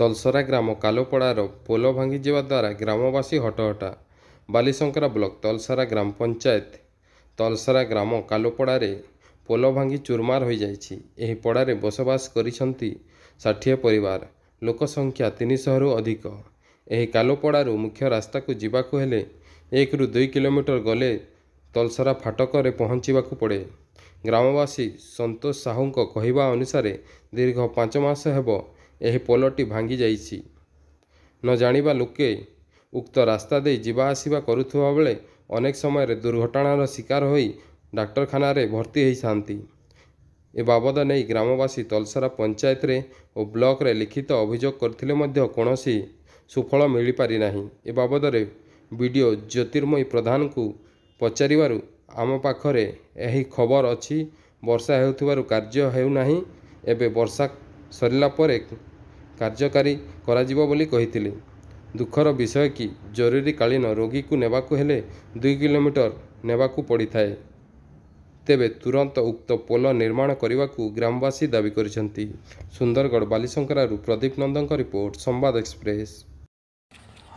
ତଲସରା ଗ୍ରାମ କାଲୁପଡ଼ାର ପୋଲ ଭାଙ୍ଗିଯିବା ଦ୍ୱାରା ଗ୍ରାମବାସୀ ହଟହଟା ବାଲିଶଙ୍କରା ବ୍ଲକ ତଲସରା ଗ୍ରାମ ପଞ୍ଚାୟତ ତଲସରା ଗ୍ରାମ କାଲୁପଡ଼ାରେ ପୋଲ ଭାଙ୍ଗି ଚୁରମାର ହୋଇଯାଇଛି ଏହି ପଡ଼ାରେ ବସବାସ କରିଛନ୍ତି ଷାଠିଏ ପରିବାର ଲୋକସଂଖ୍ୟା ତିନିଶହରୁ ଅଧିକ ଏହି କାଲୁପଡ଼ାରୁ ମୁଖ୍ୟ ରାସ୍ତାକୁ ଯିବାକୁ ହେଲେ ଏକରୁ ଦୁଇ କିଲୋମିଟର ଗଲେ ତଲସରା ଫାଟକରେ ପହଞ୍ଚିବାକୁ ପଡ଼େ ଗ୍ରାମବାସୀ ସନ୍ତୋଷ ସାହୁଙ୍କ କହିବା ଅନୁସାରେ ଦୀର୍ଘ ପାଞ୍ଚ ମାସ ହେବ ଏହି ପୋଲଟି ଭାଙ୍ଗିଯାଇଛି ନ ଜାଣିବା ଲୋକେ ଉକ୍ତ ରାସ୍ତା ଦେଇ ଯିବା ଆସିବା କରୁଥିବା ବେଳେ ଅନେକ ସମୟରେ ଦୁର୍ଘଟଣାର ଶିକାର ହୋଇ ଡାକ୍ତରଖାନାରେ ଭର୍ତ୍ତି ହୋଇଥାନ୍ତି ଏ ବାବଦ ନେଇ ଗ୍ରାମବାସୀ ତଲସରା ପଞ୍ଚାୟତରେ ଓ ବ୍ଲକରେ ଲିଖିତ ଅଭିଯୋଗ କରିଥିଲେ ମଧ୍ୟ କୌଣସି ସୁଫଳ ମିଳିପାରିନାହିଁ ଏ ବାବଦରେ ବି ବିଡ଼ିଓ ଜ୍ୟୋତିର୍ମୟୀ ପ୍ରଧାନଙ୍କୁ ପଚାରିବାରୁ ଆମ ପାଖରେ ଏହି ଖବର ଅଛି ବର୍ଷା ହେଉଥିବାରୁ କାର୍ଯ୍ୟ ହେଉନାହିଁ ଏବେ ବର୍ଷା ସରିଲା ପରେ କାର୍ଯ୍ୟକାରୀ କରାଯିବ ବୋଲି କହିଥିଲେ ଦୁଃଖର ବିଷୟ କି ଜରୁରୀକାଳୀନ ରୋଗୀକୁ ନେବାକୁ ହେଲେ ଦୁଇ କିଲୋମିଟର ନେବାକୁ ପଡ଼ିଥାଏ ତେବେ ତୁରନ୍ତ ଉକ୍ତ ପୋଲ ନିର୍ମାଣ କରିବାକୁ ଗ୍ରାମବାସୀ ଦାବି କରିଛନ୍ତି ସୁନ୍ଦରଗଡ଼ ବାଲିଶଙ୍କରାରୁ ପ୍ରଦୀପ ନନ୍ଦଙ୍କ ରିପୋର୍ଟ ସମ୍ବାଦ ଏକ୍ସପ୍ରେସ୍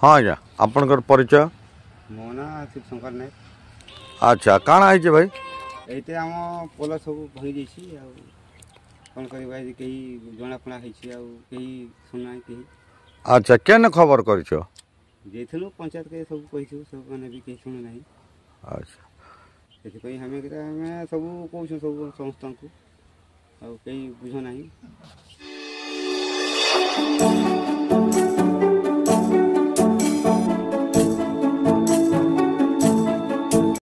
ହଁ ଆଜ୍ଞା ଆପଣଙ୍କର ପରିଚୟ ମୋ ନାଁ ଶିବଶଙ୍କର ନାୟକ ଆଚ୍ଛା କାଣା ହେଇଛି ଭାଇ ଏଇଟା ଆମ ପୋଲ ସବୁ ଭଙ୍ଗିଯାଇଛି ଆଉ কল করবা যে কেই জনাপনা হয়েছে আর কেই শুনা কেই আচ্ছা কেন খবর করছ যেইথিনু পঞ্চায়েতকে সব কইছু সব মানে বি কেই শুনে নাই আচ্ছা ସେଥିପାଇଁ ଆମେ କେତେ ଆମେ ସବୁ କହୁଛୁ ସବୁ ସମସ୍ତଙ୍କୁ ଆଉ କେହି ବୁଝ ନାହିଁ